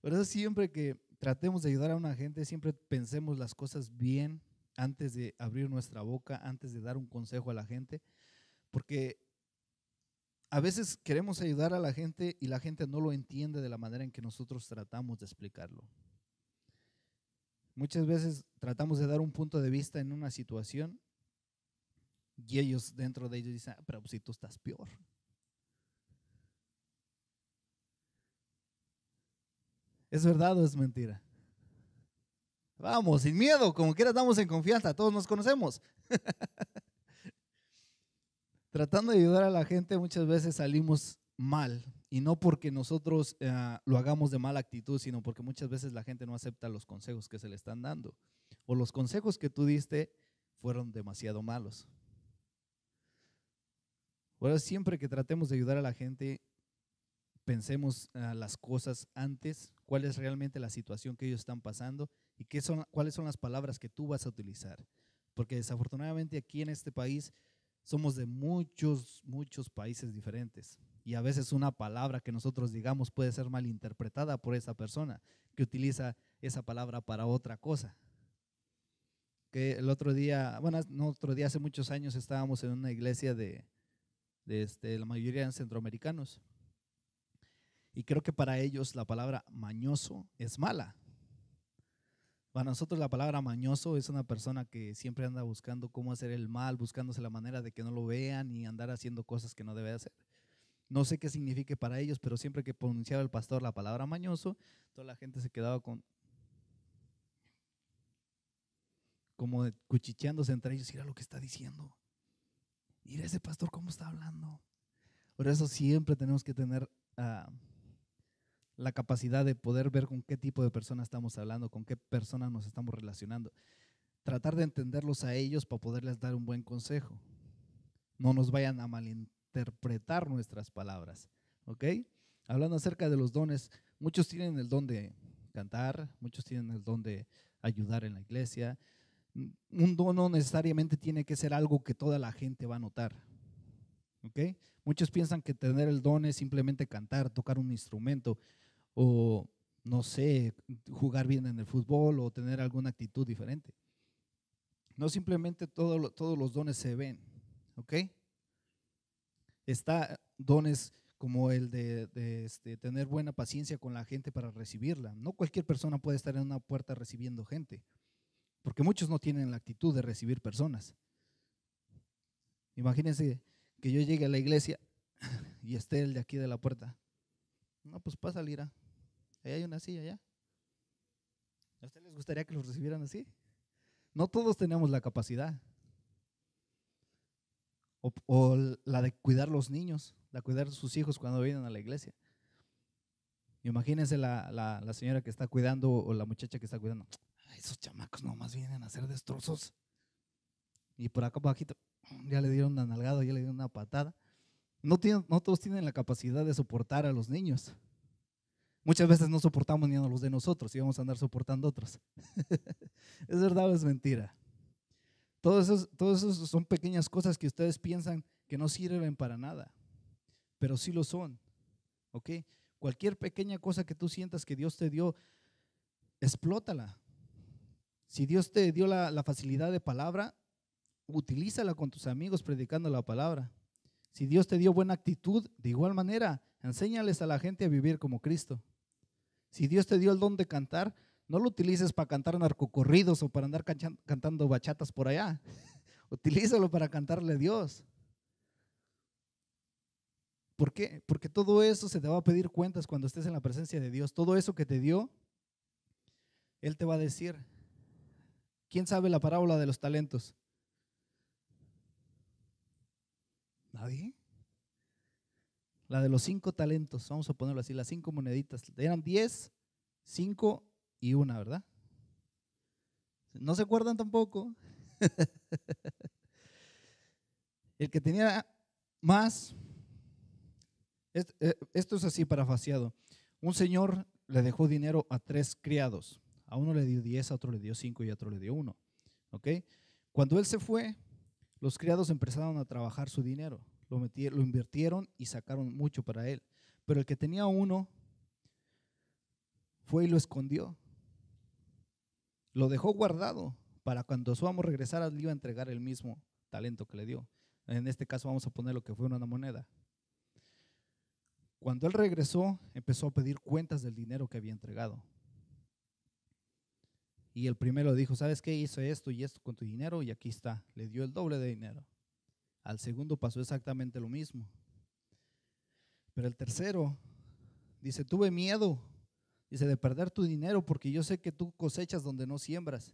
[SPEAKER 1] Por eso siempre que tratemos de ayudar a una gente, siempre pensemos las cosas bien antes de abrir nuestra boca, antes de dar un consejo a la gente, porque a veces queremos ayudar a la gente y la gente no lo entiende de la manera en que nosotros tratamos de explicarlo. Muchas veces tratamos de dar un punto de vista en una situación y ellos dentro de ellos dicen, ah, pero si tú estás peor. ¿Es verdad o es mentira? Vamos, sin miedo, como quiera estamos en confianza, todos nos conocemos. tratando de ayudar a la gente muchas veces salimos mal y no porque nosotros eh, lo hagamos de mala actitud, sino porque muchas veces la gente no acepta los consejos que se le están dando o los consejos que tú diste fueron demasiado malos. Ahora siempre que tratemos de ayudar a la gente, pensemos eh, las cosas antes, cuál es realmente la situación que ellos están pasando y qué son, cuáles son las palabras que tú vas a utilizar. Porque desafortunadamente aquí en este país somos de muchos, muchos países diferentes. Y a veces una palabra que nosotros digamos puede ser malinterpretada por esa persona que utiliza esa palabra para otra cosa. Que el otro día, bueno, otro día, hace muchos años estábamos en una iglesia de, este, la mayoría de centroamericanos. Y creo que para ellos la palabra mañoso es mala. Para nosotros la palabra mañoso es una persona que siempre anda buscando cómo hacer el mal, buscándose la manera de que no lo vean y andar haciendo cosas que no debe hacer. No sé qué signifique para ellos, pero siempre que pronunciaba el pastor la palabra mañoso, toda la gente se quedaba con como cuchicheándose entre ellos, mira lo que está diciendo. Mira ese pastor cómo está hablando. Por eso siempre tenemos que tener ah, la capacidad de poder ver con qué tipo de persona estamos hablando, con qué persona nos estamos relacionando. Tratar de entenderlos a ellos para poderles dar un buen consejo. No nos vayan a malinterpretar nuestras palabras. ¿Ok? Hablando acerca de los dones, muchos tienen el don de cantar, muchos tienen el don de ayudar en la iglesia. Un don no necesariamente tiene que ser algo que toda la gente va a notar. ¿Ok? Muchos piensan que tener el don es simplemente cantar, tocar un instrumento, o no sé, jugar bien en el fútbol o tener alguna actitud diferente. No simplemente todos los dones se ven, ¿ok? Está dones como el de, este, tener buena paciencia con la gente para recibirla. No cualquier persona puede estar en una puerta recibiendo gente, porque muchos no tienen la actitud de recibir personas. Imagínense que yo llegue a la iglesia y esté el de aquí de la puerta. No, pues pasa, Lira. Ahí hay una silla ya. ¿A ustedes les gustaría que los recibieran así? No todos tenemos la capacidad. O, la de cuidar los niños, la de cuidar sus hijos cuando vienen a la iglesia. Imagínense la, señora que está cuidando o la muchacha que está cuidando. Ah, esos chamacos nomás vienen a hacer destrozos. Y por acá bajito, ya le dieron una nalgada, ya le dieron una patada. No, no todos tienen la capacidad de soportar a los niños. Muchas veces no soportamos ni a los de nosotros y vamos a andar soportando otros. ¿Es verdad o es mentira? Todos esos, todos esos son pequeñas cosas que ustedes piensan que no sirven para nada, pero sí lo son. ¿Ok? Cualquier pequeña cosa que tú sientas que Dios te dio, explótala. Si Dios te dio la, la facilidad de palabra, utilízala con tus amigos predicando la palabra. Si Dios te dio buena actitud, de igual manera, enséñales a la gente a vivir como Cristo. Si Dios te dio el don de cantar, no lo utilices para cantar narcocorridos o para andar cantando bachatas por allá. Utilízalo para cantarle a Dios. ¿Por qué? Porque todo eso se te va a pedir cuentas cuando estés en la presencia de Dios. Todo eso que te dio, Él te va a decir. ¿Quién sabe la parábola de los talentos? ¿Nadie? La de los cinco talentos, vamos a ponerlo así, las cinco moneditas. Eran diez, cinco y una, ¿verdad? No se acuerdan tampoco. El que tenía más, eh, esto es así parafaseado. Un señor le dejó dinero a tres criados. A uno le dio diez, a otro le dio cinco y a otro le dio uno. ¿Ok? Cuando él se fue, los criados empezaron a trabajar su dinero lo, invirtieron y sacaron mucho para él. Pero el que tenía uno fue y lo escondió. Lo dejó guardado para cuando su amo regresara le iba a entregar el mismo talento que le dio. En este caso vamos a poner lo que fue una moneda. Cuando él regresó, empezó a pedir cuentas del dinero que había entregado. Y el primero dijo, ¿sabes qué? Hizo esto y esto con tu dinero y aquí está. Le dio el doble de dinero. Al segundo pasó exactamente lo mismo. Pero el tercero dice, tuve miedo, dice, de perder tu dinero porque yo sé que tú cosechas donde no siembras.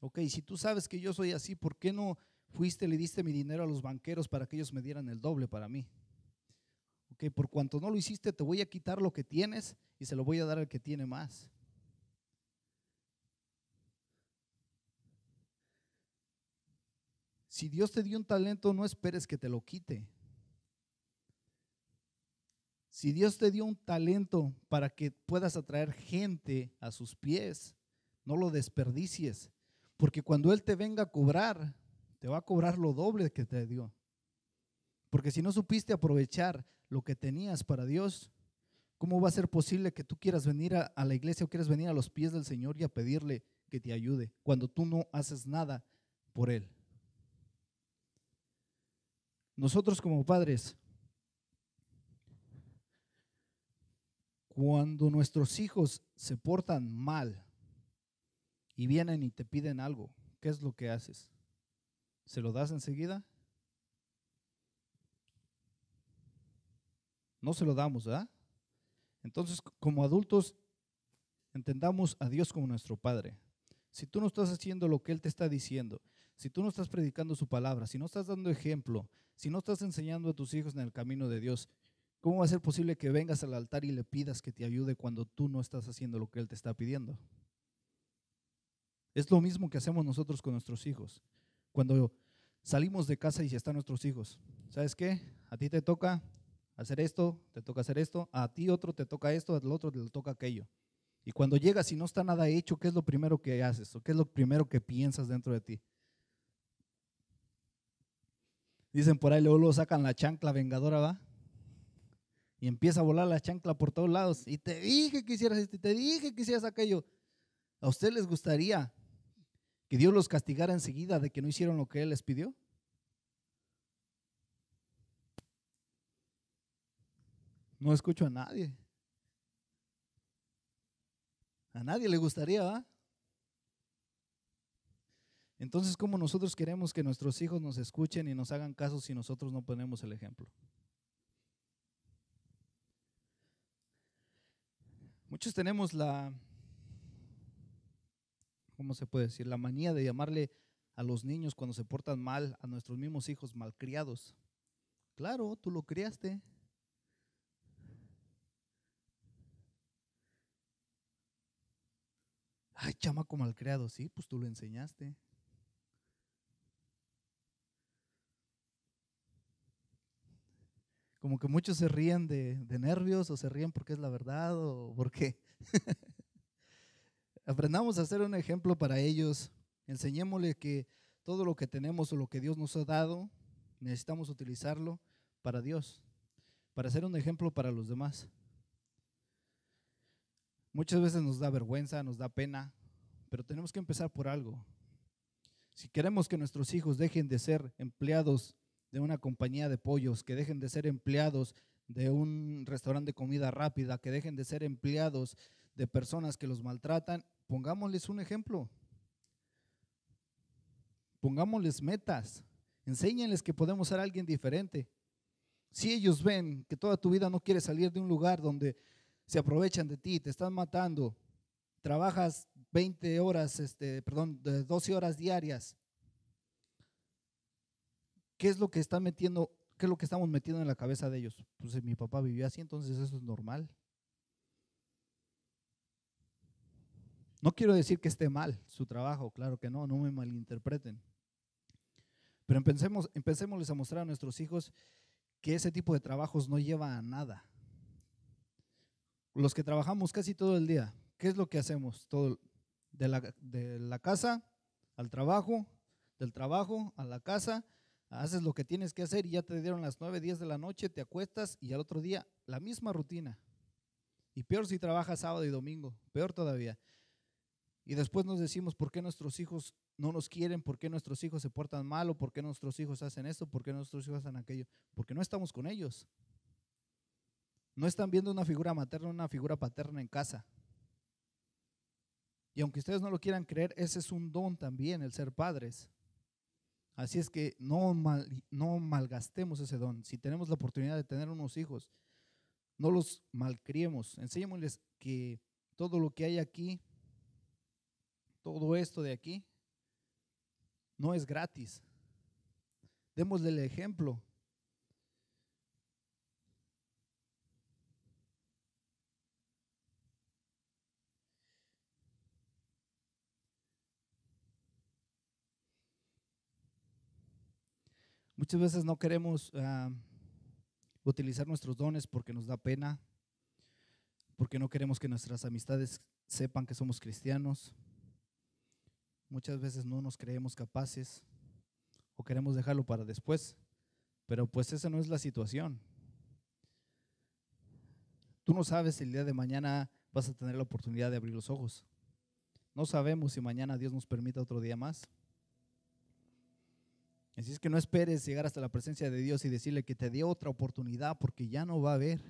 [SPEAKER 1] Ok, si tú sabes que yo soy así, ¿por qué no fuiste y le diste mi dinero a los banqueros para que ellos me dieran el doble para mí? Ok, por cuanto no lo hiciste, te voy a quitar lo que tienes y se lo voy a dar al que tiene más. Si Dios te dio un talento, no esperes que te lo quite. Si Dios te dio un talento para que puedas atraer gente a sus pies, no lo desperdicies. Porque cuando Él te venga a cobrar, te va a cobrar lo doble que te dio. Porque si no supiste aprovechar lo que tenías para Dios, ¿cómo va a ser posible que tú quieras venir a, la iglesia o quieras venir a los pies del Señor y a pedirle que te ayude cuando tú no haces nada por Él? Nosotros como padres, cuando nuestros hijos se portan mal y vienen y te piden algo, ¿qué es lo que haces? ¿Se lo das enseguida? No se lo damos, ¿verdad? Entonces, como adultos, entendamos a Dios como nuestro Padre. Si tú no estás haciendo lo que Él te está diciendo, si tú no estás predicando su palabra, si no estás dando ejemplo, si no estás enseñando a tus hijos en el camino de Dios, ¿cómo va a ser posible que vengas al altar y le pidas que te ayude cuando tú no estás haciendo lo que Él te está pidiendo? Es lo mismo que hacemos nosotros con nuestros hijos. Cuando salimos de casa y están nuestros hijos, ¿sabes qué? A ti te toca hacer esto, te toca hacer esto, a ti otro te toca esto, al otro te toca aquello. Y cuando llegas y no está nada hecho, ¿qué es lo primero que haces? ¿O qué es lo primero que piensas dentro de ti? Dicen por ahí, luego, lo sacan la chancla vengadora, ¿va? Y empieza a volar la chancla por todos lados. Y te dije que hicieras esto, y te dije que hicieras aquello. ¿A usted les gustaría que Dios los castigara enseguida de que no hicieron lo que Él les pidió? No escucho a nadie. A nadie le gustaría, ¿va? Entonces, ¿cómo nosotros queremos que nuestros hijos nos escuchen y nos hagan caso si nosotros no ponemos el ejemplo? Muchos tenemos la, ¿cómo se puede decir? La manía de llamarle a los niños cuando se portan mal, a nuestros mismos hijos malcriados. Claro, tú lo criaste. Ay, chamaco malcriado, sí, pues tú lo enseñaste. como que muchos se ríen de, nervios o se ríen porque es la verdad o porque... Aprendamos a ser un ejemplo para ellos. Enseñémosle que todo lo que tenemos o lo que Dios nos ha dado, necesitamos utilizarlo para Dios, para ser un ejemplo para los demás. Muchas veces nos da vergüenza, nos da pena, pero tenemos que empezar por algo. Si queremos que nuestros hijos dejen de ser empleados de una compañía de pollos, que dejen de ser empleados de un restaurante de comida rápida, que dejen de ser empleados de personas que los maltratan. Pongámosles un ejemplo. Pongámosles metas. Enséñenles que podemos ser alguien diferente. Si ellos ven que toda tu vida no quieres salir de un lugar donde se aprovechan de ti, te están matando, trabajas 20 horas, este, perdón, 12 horas diarias ¿qué es lo que metiendo, qué es lo que estamos metiendo en la cabeza de ellos? Pues mi papá vivió así, entonces eso es normal. No quiero decir que esté mal su trabajo, claro que no, no me malinterpreten. Pero empecemos, a mostrar a nuestros hijos que ese tipo de trabajos no lleva a nada. Los que trabajamos casi todo el día, ¿qué es lo que hacemos? Todo, de, la, de la casa al trabajo, del trabajo a la casa haces lo que tienes que hacer y ya te dieron las 9, 10 de la noche, te acuestas y al otro día la misma rutina. Y peor si trabajas sábado y domingo, peor todavía. Y después nos decimos por qué nuestros hijos no nos quieren, por qué nuestros hijos se portan mal o por qué nuestros hijos hacen esto, por qué nuestros hijos hacen aquello. Porque no estamos con ellos. No están viendo una figura materna, una figura paterna en casa. Y aunque ustedes no lo quieran creer, ese es un don también, el ser padres. Así es que no, no malgastemos ese don. Si tenemos la oportunidad de tener unos hijos, no los malcriemos. Enseñémosles que todo lo que hay aquí, todo esto de aquí, no es gratis. Démosle el ejemplo Muchas veces no queremos ah, utilizar nuestros dones porque nos da pena, porque no queremos que nuestras amistades sepan que somos cristianos. Muchas veces no nos creemos capaces o queremos dejarlo para después, pero pues esa no es la situación. Tú no sabes si el día de mañana vas a tener la oportunidad de abrir los ojos. No sabemos si mañana Dios nos permita otro día más. Así es que no esperes llegar hasta la presencia de Dios y decirle que te dio otra oportunidad porque ya no va a haber.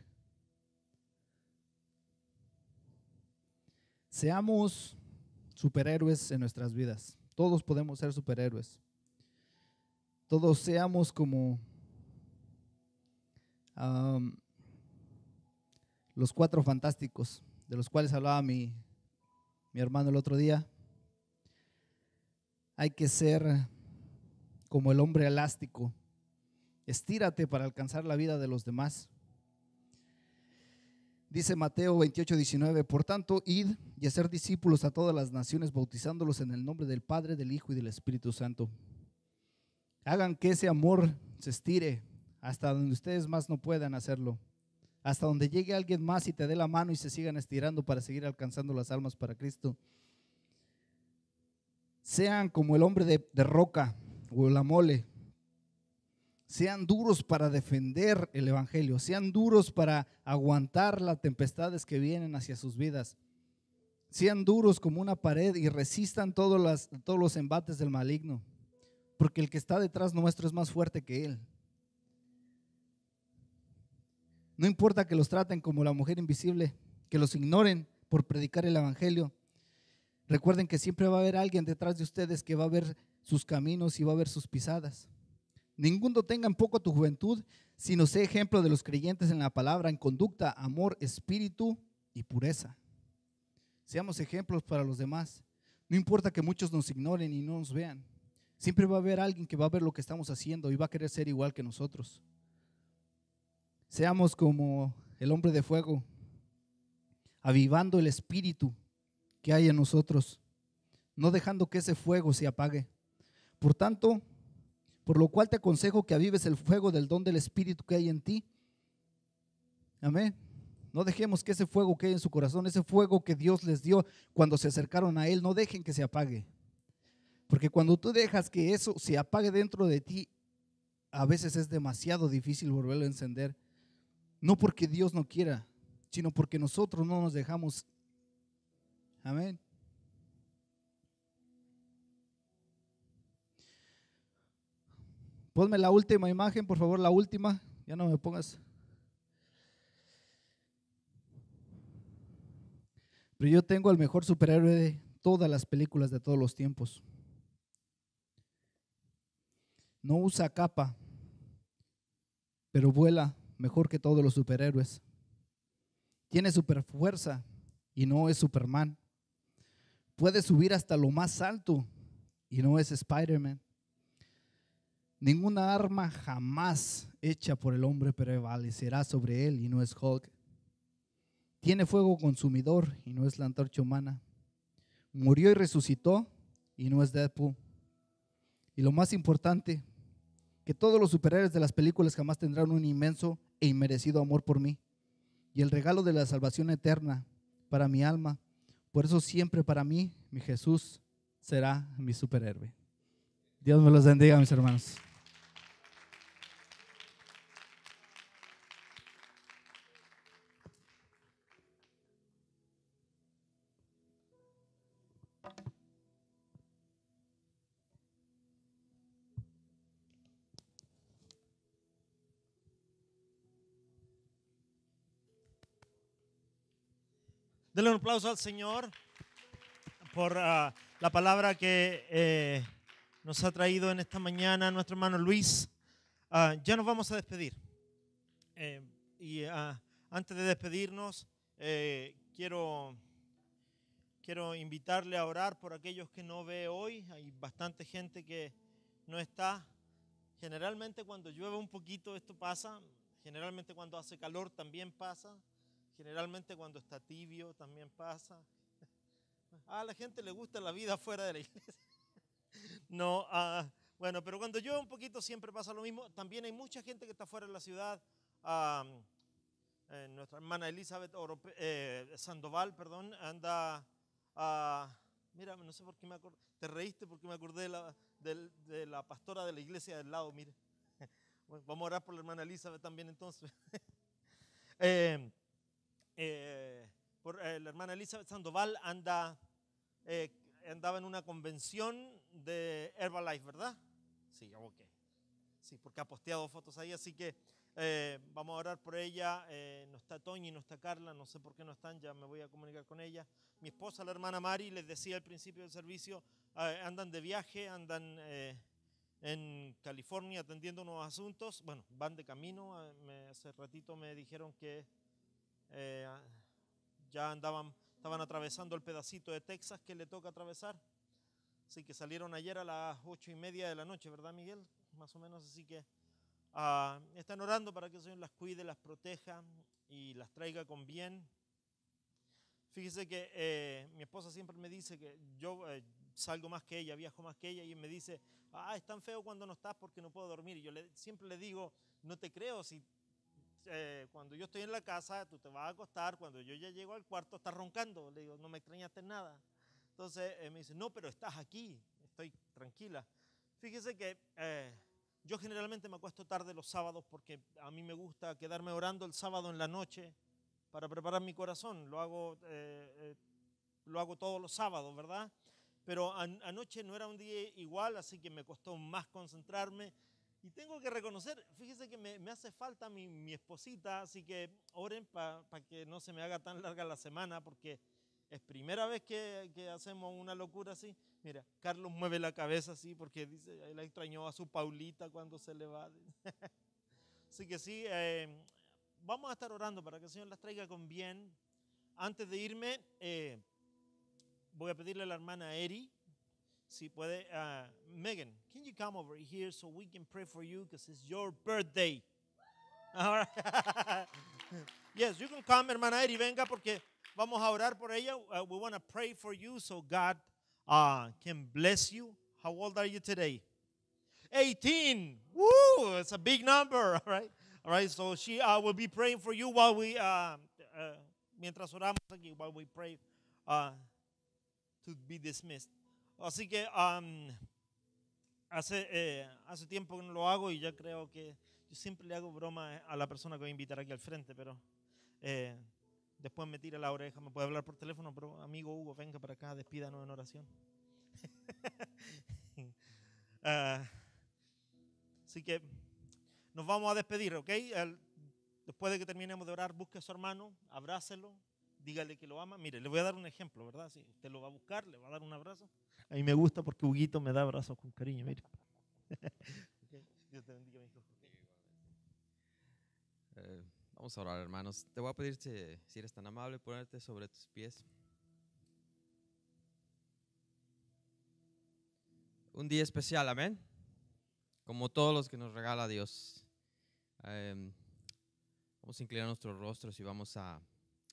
[SPEAKER 1] Seamos superhéroes en nuestras vidas. Todos podemos ser superhéroes. Todos seamos como los cuatro fantásticos, de los cuales hablaba mi, mi hermano el otro día. Hay que ser como el hombre elástico. Estírate para alcanzar la vida de los demás. Dice Mateo 28, 19, por tanto, id y hacer discípulos a todas las naciones, bautizándolos en el nombre del Padre, del Hijo y del Espíritu Santo. Hagan que ese amor se estire hasta donde ustedes más no puedan hacerlo, hasta donde llegue alguien más y te dé la mano y se sigan estirando para seguir alcanzando las almas para Cristo. Sean como el hombre de roca o la mole. Sean duros para defender el Evangelio, sean duros para aguantar las tempestades que vienen hacia sus vidas. Sean duros como una pared y resistan todos, todos los embates del maligno, porque el que está detrás nuestro es más fuerte que él. No importa que los traten como la mujer invisible, que los ignoren por predicar el Evangelio, Recuerden que siempre va a haber alguien detrás de ustedes que va a ver sus caminos y va a ver sus pisadas. Ninguno tenga en poco tu juventud, sino sé ejemplo de los creyentes en la palabra, en conducta, amor, espíritu y pureza. Seamos ejemplos para los demás. No importa que muchos nos ignoren y no nos vean. Siempre va a haber alguien que va a ver lo que estamos haciendo y va a querer ser igual que nosotros. Seamos como el hombre de fuego, avivando el espíritu que hay en nosotros, no dejando que ese fuego se apague. Por tanto, por lo cual te aconsejo que avives el fuego del don del Espíritu que hay en ti. Amén. No dejemos que ese fuego que hay en su corazón, ese fuego que Dios les dio cuando se acercaron a Él, no dejen que se apague. Porque cuando tú dejas que eso se apague dentro de ti, a veces es demasiado difícil volverlo a encender. No porque Dios no quiera, sino porque nosotros no nos dejamos Amén. Ponme la última imagen, por favor, la última. Ya no me pongas. Pero yo tengo al mejor superhéroe de todas las películas de todos los tiempos. No usa capa, pero vuela mejor que todos los superhéroes. Tiene superfuerza y no es Superman puede subir hasta lo más alto y no es Spider-Man. Ninguna arma jamás hecha por el hombre prevalecerá sobre él y no es Hulk. Tiene fuego consumidor y no es la antorcha humana. Murió y resucitó y no es Deadpool. Y lo más importante, que todos los superhéroes de las películas jamás tendrán un inmenso e inmerecido amor por mí y el regalo de la salvación eterna para mi alma por eso siempre para mí, mi Jesús será mi superhéroe. Dios me los bendiga, mis hermanos.
[SPEAKER 3] Denle un aplauso al Señor por ah, la palabra que eh, nos ha traído en esta mañana nuestro hermano Luis. Ah, ya nos vamos a despedir. Eh, y ah, antes de despedirnos, eh, quiero, quiero invitarle a orar por aquellos que no ve hoy. Hay bastante gente que no está. Generalmente cuando llueve un poquito esto pasa. Generalmente cuando hace calor también pasa. Generalmente cuando está tibio también pasa. A ah, la gente le gusta la vida fuera de la iglesia. No, ah, bueno, pero cuando llueve un poquito siempre pasa lo mismo. También hay mucha gente que está fuera de la ciudad. Ah, eh, nuestra hermana Elizabeth eh, Sandoval, perdón, anda a... Mira, no sé por qué me acordé. Te reíste porque me acordé de la, la pastora de la iglesia del lado, mire vamos a orar por la hermana Elizabeth también entonces. eh, eh, por, eh, la hermana Elizabeth Sandoval anda, eh, andaba en una convención de Herbalife, ¿verdad? Sí, ok. Sí, porque ha posteado fotos ahí, así que vamos a orar por ella. no está Toñi, no está Carla, no sé por qué no están, ya me voy a comunicar con ella. Mi esposa, la hermana Mari, les decía al principio del servicio, andan de viaje, andan en California atendiendo unos asuntos. Bueno, van de camino. hace ratito me dijeron que eh, ah, ya andaban, estaban atravesando el pedacito de Texas que le toca atravesar. Así que salieron ayer a las ocho y media de la noche, ¿verdad, Miguel? Más o menos, así que ah, están orando para que el Señor las cuide, las proteja y las traiga con bien. Fíjese que eh, mi esposa siempre me dice que yo eh, salgo más que ella, viajo más que ella, y me dice, ah, es tan feo cuando no estás porque no puedo dormir. Y yo le, siempre le digo, no te creo, si eh, cuando yo estoy en la casa, tú te vas a acostar, cuando yo ya llego al cuarto, estás roncando. Le digo, no me extrañaste nada. Entonces eh, me dice, no, pero estás aquí, estoy tranquila. Fíjese que eh, yo generalmente me acuesto tarde los sábados porque a mí me gusta quedarme orando el sábado en la noche para preparar mi corazón. Lo hago, lo hago todos los sábados, ¿verdad? Pero anoche no era un día igual, así que me costó más concentrarme y tengo que reconocer, fíjese que me, hace falta mi, esposita, así que oren para que no se me haga tan larga la semana, porque es primera vez que, hacemos una locura así. Mira, Carlos mueve la cabeza así porque dice, él extrañó a su Paulita cuando se le va. así que sí, eh, vamos a estar orando para que el Señor las traiga con bien. Antes de irme, eh, voy a pedirle a la hermana Eri, si puede, a Megan, Can you come over here so we can pray for you because it's your birthday? All right. yes, you can come, hermana Eri, venga porque vamos a orar por ella. Uh, we want to pray for you so God uh, can bless you. How old are you today? 18. Woo, it's a big number, all right? All right, so she uh, will be praying for you while we, uh, uh mientras oramos aquí, while we pray uh, to be dismissed. Así que, um, Hace, eh, hace tiempo que no lo hago y ya creo que yo siempre le hago broma eh, a la persona que voy a invitar aquí al frente, pero eh, después me tira la oreja, me puede hablar por teléfono, pero amigo Hugo, venga para acá, despídanos en oración. Ah, así que nos vamos a despedir, ¿ok? después de que terminemos de orar, busque a su hermano, abrácelo, dígale que lo ama. Mire, le voy a dar un ejemplo, ¿verdad? Si usted lo va a buscar, le va a dar un abrazo. A mí me gusta porque Huguito me da abrazos con cariño, mire.
[SPEAKER 2] Dios te bendiga, mi eh, vamos a orar, hermanos. Te voy a pedir, si eres tan amable, ponerte sobre tus pies. Un día especial, amén. Como todos los que nos regala Dios. Em, vamos a inclinar nuestros rostros y vamos a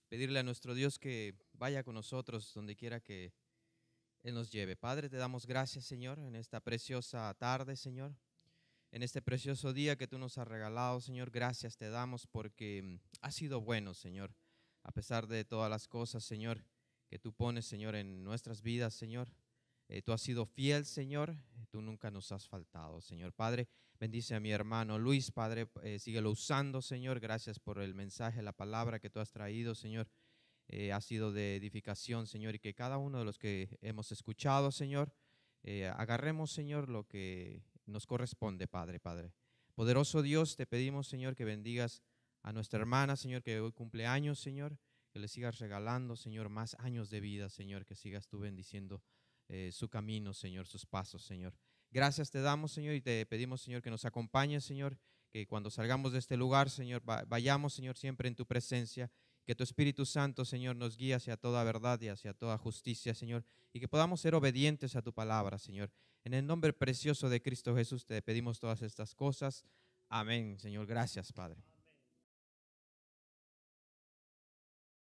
[SPEAKER 2] pedirle a nuestro Dios que vaya con nosotros donde quiera que Él nos lleve. Padre, te damos gracias, Señor, en esta preciosa tarde, Señor, en este precioso día que tú nos has regalado, Señor. Gracias te damos porque mm, ha sido bueno, Señor, a pesar de todas las cosas, Señor, que tú pones, Señor, en nuestras vidas, Señor. Eh, tú has sido fiel, Señor. Eh, tú nunca nos has faltado, Señor. Padre, bendice a mi hermano Luis, Padre. Eh, síguelo usando, Señor. Gracias por el mensaje, la palabra que tú has traído, Señor. ha sido de edificación, Señor, y que cada uno de los que hemos escuchado, Señor, agarremos, Señor, lo que nos corresponde, Padre, Padre. Poderoso Dios, te pedimos, Señor, que bendigas a nuestra hermana, Señor, que hoy cumple años, Señor, que le sigas regalando, Señor, más años de vida, Señor, que sigas tú bendiciendo eh, su camino, Señor, sus pasos, Señor. Gracias te damos, Señor, y te pedimos, Señor, que nos acompañes, Señor, que cuando salgamos de este lugar, Señor, vayamos, Señor, siempre en tu presencia, que tu Espíritu Santo, Señor, nos guíe hacia toda verdad y hacia toda justicia, Señor, y que podamos ser obedientes a tu palabra, Señor. En el nombre precioso de Cristo Jesús te pedimos todas estas cosas. Amén, Señor. Gracias, Padre.